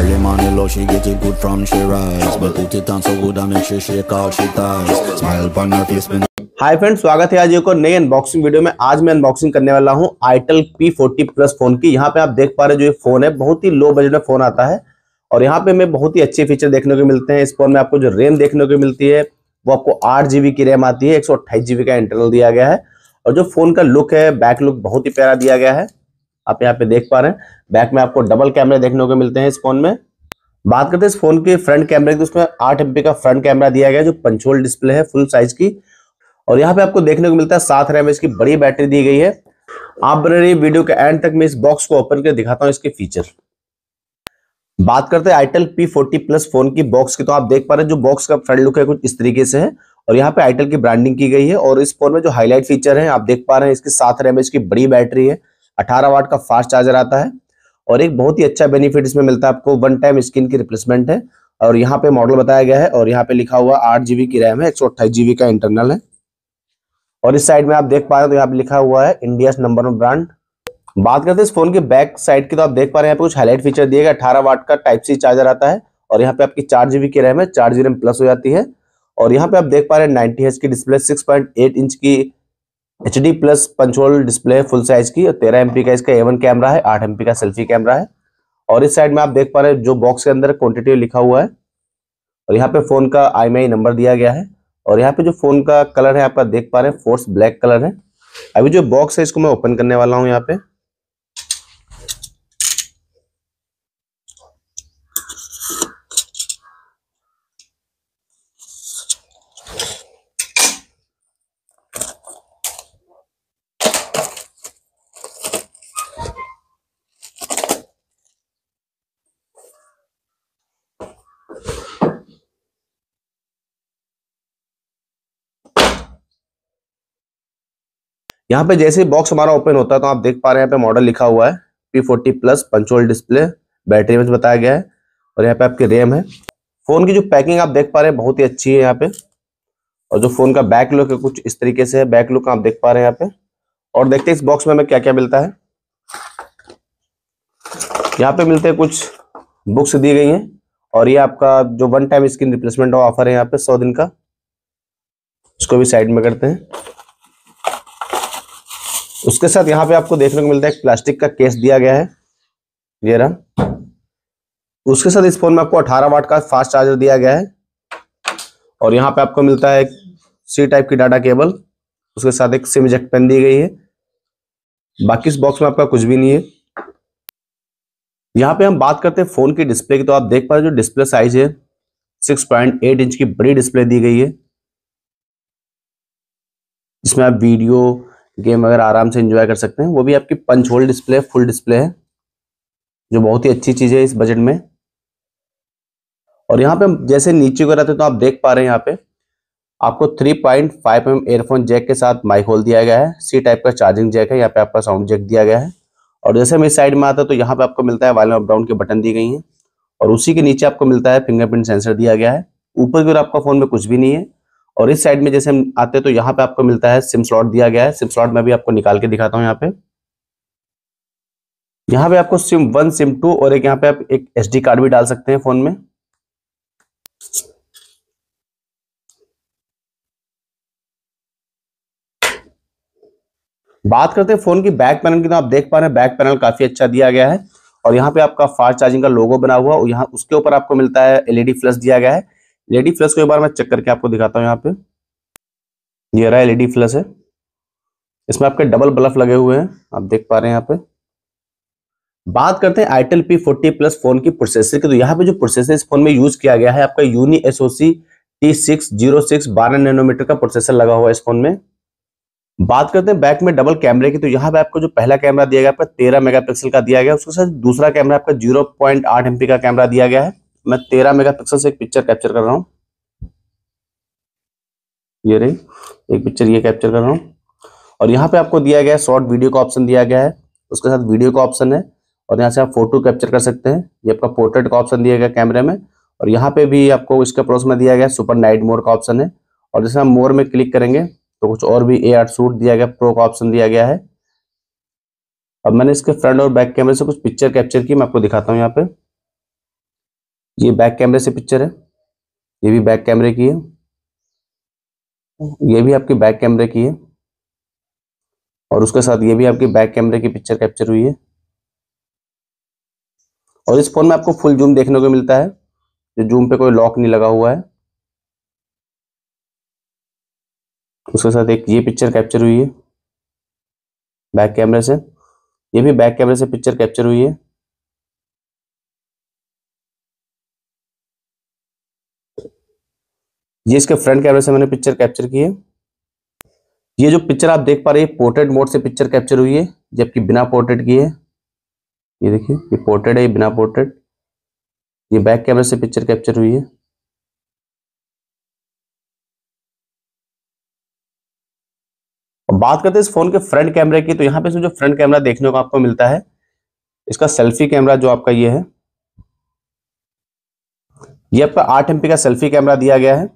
Early morning low, she get it good from she rise But put it on so good and make she shake all she ties Smile upon her face when hi friend स्वागत है आज एक और नई unboxing video में आज मैं unboxing करने वाला हूं आइटल P40 प्लस फोन की यहाँ पे आप देख पा रहे जो ये फोन है बहुत ही लो बजट में फोन आता है और यहाँ पे हमें बहुत ही अच्छे फीचर देखने को मिलते हैं इस फोन में आपको जो रैम देखने को मिलती है वो आपको आठ जीबी की रैम आती है एक सौ का इंटरनल दिया गया है और जो फोन का लुक है बैक लुक बहुत ही प्यारा दिया गया है आप यहाँ पे देख पा रहे हैं बैक में आपको डबल कैमरे देखने को मिलते हैं इस फोन में बात करते हैं इस फोन के फ्रंट कैमरे की उसमें आठ एमपी का फ्रंट कैमरा दिया गया जो पंचोल डिस्प्ले है फुल साइज की और यहाँ पे आपको देखने को मिलता है सात रैम इसकी बड़ी बैटरी दी गई है आप बने रही वीडियो के एंड तक मैं इस बॉक्स को ओपन कर दिखाता हूँ इसके फीचर बात करते हैं itel P forty plus phone की बॉक्स की तो आप देख पा रहे हैं जो बॉक्स का फ्रंट लुक है कुछ इस तरीके से है और यहाँ पे आइटल की ब्रांडिंग की गई है और इस फोन में जो हाईलाइट फीचर है आप देख पा रहे हैं इसके साथ रैम इसकी बड़ी बैटरी है अठारह वाट का फास्ट चार्जर आता है और एक बहुत ही अच्छा बेनिफिट इसमें मिलता है आपको वन टाइम स्क्रीन की रिप्लेसमेंट है और यहाँ पे मॉडल बताया गया है और यहाँ पे लिखा हुआ आठ जीबी की रैम है एक सौ जीबी का इंटरनल है और इस साइड में आप देख पा रहे हो तो यहाँ पे लिखा हुआ है इंडिया नंबर वन ब्रांड बात करते हैं इस फोन के बैक साइड की तो आप देख पा रहे हैं यहाँ पे कुछ हाईलाइट फीचर दिए गए अठारह वाट का टाइप सी चार्जर आता है और यहाँ पे आपकी चार जीबी की रैम है चार जीबी रैम प्लस हो जाती है और यहाँ पे आप देख पा रहे हैं नाइनटी एच की display six point eight inch की H D plus punch hole display full size की और तेरह एमपी का इसका एवन कैमरा है आठ एमपी का सेल्फी कैमरा है और इस साइड में आप देख पा रहे हैं जो बॉक्स के अंदर क्वांटिटी लिखा हुआ है और यहाँ पे फोन का आई नंबर दिया गया है और यहाँ पे जो फोन का कलर है आपका देख पा रहे हैं फोर्स ब्लैक कलर है अभी जो बॉक्स है इसको मैं ओपन करने वाला हूँ यहाँ पे यहाँ पे जैसे बॉक्स हमारा ओपन होता है तो आप देख पा रहे हैं यहाँ पे मॉडल लिखा हुआ है P forty plus punch hole display battery में बताया गया है और यहाँ पे आपकी रैम है फोन की जो पैकिंग आप देख पा रहे हैं बहुत ही अच्छी है यहाँ पे और जो फोन का बैक लुक है कुछ इस तरीके से है बैक लुक आप देख पा रहे हैं यहाँ पे और देखते हैं इस बॉक्स में हमें क्या क्या मिलता है यहाँ पे मिलते हैं कुछ बुक्स दी गई हैं और ये आपका जो one time screen replacement offer है यहाँ पे सौ दिन का इसको भी साइड में करते हैं उसके साथ यहाँ पे आपको देखने को मिलता है प्लास्टिक का केस दिया गया है ये रहा उसके साथ इस फोन में आपको 18 वाट का फास्ट चार्जर दिया गया है और यहाँ पे आपको मिलता है सी टाइप की डाटा केबल उसके साथ एक सिम जेक्ट पेन दी गई है बाकी इस बॉक्स में आपका कुछ भी नहीं है यहाँ पे हम बात करते हैं फोन की डिस्प्ले की तो आप देख पा रहे जो डिस्प्ले साइज है सिक्स इंच की बड़ी डिस्प्ले दी गई है जिसमें आप वीडियो गेम अगर आराम से इंजॉय कर सकते हैं वो भी आपकी punch hole display full display है जो बहुत ही अच्छी चीज़ है इस बजट में और यहाँ पे जैसे नीचे को रहते तो आप देख पा रहे हैं यहाँ पे आपको 3.5 पॉइंट mm एयरफोन जैक के साथ माइक होल दिया गया है सी टाइप का चार्जिंग जैक है यहाँ पे आपका साउंड जैक दिया गया है और जैसे हम इस साइड में आता हैं तो यहाँ पे आपको मिलता है वॉल्यूम अप डाउन के बटन दी गई हैं और उसी के नीचे आपको मिलता है फिंगरप्रिंट सेंसर दिया गया है ऊपर की ओर आपका फोन में कुछ भी नहीं है और इस साइड में जैसे हम आते हैं तो यहाँ पे आपको मिलता है सिम स्लॉट दिया गया है सिम स्लॉट में भी आपको निकाल के दिखाता हूँ यहाँ पे यहाँ पे आपको सिम वन सिम टू और एक यहाँ पे आप एक एस कार्ड भी डाल सकते हैं फोन में बात करते हैं फोन की बैक पैनल की तो आप देख पा रहे हैं बैक पैनल काफी अच्छा दिया गया है और यहाँ पे आपका फास्ट चार्जिंग का लोगो बना हुआ और यहाँ उसके ऊपर आपको मिलता है एलईडी फ्लश e दिया गया है एलईडी फ्लस को एक बार मैं चेक करके आपको दिखाता हूँ यहाँ पे ये रहा एलईडी फ्लस है इसमें आपके डबल बल्ब लगे हुए हैं आप देख पा रहे हैं यहाँ पे बात करते हैं itel P forty plus phone की प्रोसेसर की तो यहाँ पे जो प्रोसेसर इस फोन में यूज किया गया है आपका Unisoc T six zero six बारह नैनोमीटर का प्रोसेसर लगा हुआ है इस फोन में बात करते हैं बैक में डबल कैमरे की तो यहाँ पे आपको जो पहला कैमरा दिया गया आपका तेरह पिक्सल का दिया गया उसके साथ दूसरा कैमरा आपका जीरो पॉइंट आठ एमपी का कैमरा दिया गया है मैं तेरह मेगापिक्सल से एक पिक्चर कैप्चर कर रहा हूँ ये रही एक पिक्चर ये कैप्चर कर रहा हूँ और यहाँ पे आपको दिया गया है शॉर्ट वीडियो का ऑप्शन दिया गया है उसके साथ वीडियो का ऑप्शन है और यहाँ से आप फोटो कैप्चर कर सकते हैं ये आपका पोर्ट्रेट का ऑप्शन दिया गया कैमरे में और यहाँ पे भी आपको इसके प्रोस में दिया गया सुपर नाइट मोर का ऑप्शन है और जैसे हम मोर में क्लिक करेंगे तो कुछ और भी ए आर्ट सूट दिया गया प्रो का ऑप्शन दिया गया है अब मैंने इसके फ्रंट और बैक कैमरे से कुछ पिक्चर कैप्चर की मैं आपको दिखाता हूँ यहाँ पे ये बैक कैमरे से पिक्चर है ये भी बैक कैमरे की है ये भी आपके बैक कैमरे की है और उसके साथ ये भी आपके बैक कैमरे की पिक्चर कैप्चर हुई है और इस फोन में आपको फुल जूम देखने को मिलता है जो जूम पे कोई लॉक नहीं लगा हुआ है उसके साथ एक ये पिक्चर कैप्चर हुई है बैक कैमरे से ये भी बैक कैमरे से पिक्चर कैप्चर हुई है ये इसके फ्रंट कैमरे से मैंने पिक्चर कैप्चर की है ये जो पिक्चर आप देख पा रहे हैं पोर्ट्रेट मोड से पिक्चर कैप्चर हुई है जबकि बिना पोर्ट्रेट की है ये देखिए ये पोर्ट्रेट है ये बिना पोर्ट्रेट ये बैक कैमरे से पिक्चर कैप्चर हुई है बात करते हैं इस फोन के फ्रंट कैमरे की तो यहाँ पे जो फ्रंट कैमरा देखने को आपको मिलता है इसका सेल्फी कैमरा जो आपका ये है ये आपका आठ एमपी का सेल्फी कैमरा दिया गया है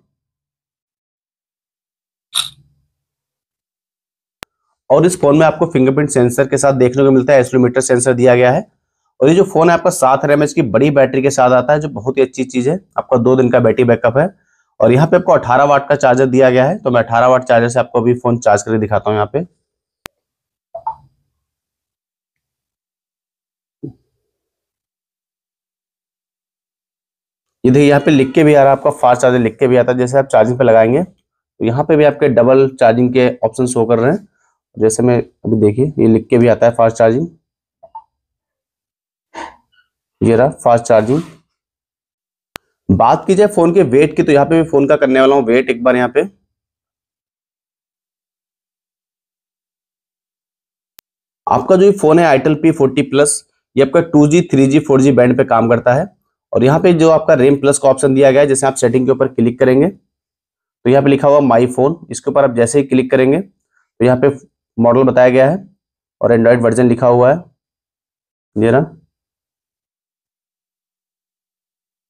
और इस फोन में आपको फिंगरप्रिंट सेंसर के साथ देखने को मिलता है एसलोमीटर सेंसर दिया गया है और ये जो फोन है आपका सात रैम की बड़ी बैटरी के साथ आता है जो बहुत ही अच्छी चीज है आपका दो दिन का बैटरी बैकअप है और यहाँ पे आपको अठारह वाट का चार्जर दिया गया है तो मैं अठारह वाट चार्जर से आपको अभी फोन चार्ज करके दिखाता हूँ यहाँ पे देखिए यहाँ पे लिख के भी आ रहा है आपका फास्ट चार्जर लिख के भी आता है जैसे आप चार्जिंग पे लगाएंगे तो यहाँ पे भी आपके डबल चार्जिंग के ऑप्शन शो कर रहे हैं जैसे मैं अभी देखिए ये लिख के भी आता है फास्ट चार्जिंग ये रहा फास्ट चार्जिंग बात की जाए फोन के वेट की तो यहाँ पे मैं फोन का करने वाला हूँ वेट एक बार यहाँ पे आपका जो ये फोन है आईटेल पी फोर्टी प्लस ये आपका two G three G four G band पे काम करता है और यहाँ पे जो आपका रेम प्लस का ऑप्शन दिया गया है जैसे आप सेटिंग के ऊपर क्लिक करेंगे तो यहाँ पे लिखा हुआ माई फोन इसके ऊपर आप जैसे ही क्लिक करेंगे तो यहाँ पे मॉडल बताया गया है और एंड्रॉयड वर्जन लिखा हुआ है क्लियर है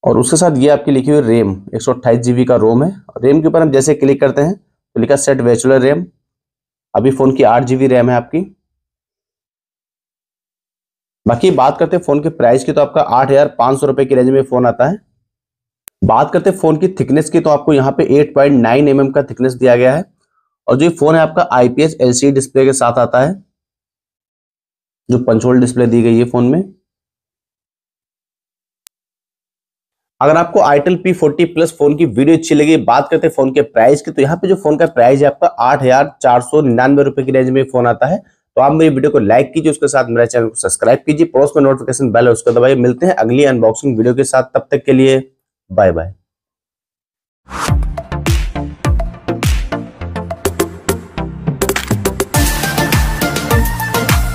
और उसके साथ ये आपकी लिखी हुई रेम एक सौ का रोम है रेम के ऊपर हम जैसे क्लिक करते हैं तो लिखा सेट वेचुलर रैम अभी फ़ोन की आठ जी रैम है आपकी बाकी बात करते हैं फ़ोन के प्राइस की तो आपका आठ हज़ार पाँच सौ रुपए की रेंज में फ़ोन आता है बात करते हैं फ़ोन की थिकनेस की तो आपको यहाँ पे 8.9 पॉइंट mm का थिकनेस दिया गया है और जो फोन है आपका आईपीएस एलसीडी डिस्प्ले के साथ आता है जो पंचोल डिस्प्ले दी गई है फोन में अगर आपको itel P forty plus phone की वीडियो अच्छी लगी बात करते हैं फोन के प्राइस की तो यहाँ पे जो फोन का प्राइस है आपका आठ हजार चार सौ निन्यानवे रुपए की रेंज में फोन आता है तो आप मेरी वीडियो को लाइक कीजिए उसके साथ मेरे चैनल को सब्सक्राइब कीजिए पड़ोस में नोटिफिकेशन बेल है उसको दबाइए मिलते हैं अगली अनबॉक्सिंग वीडियो के साथ तब तक के लिए बाय बाय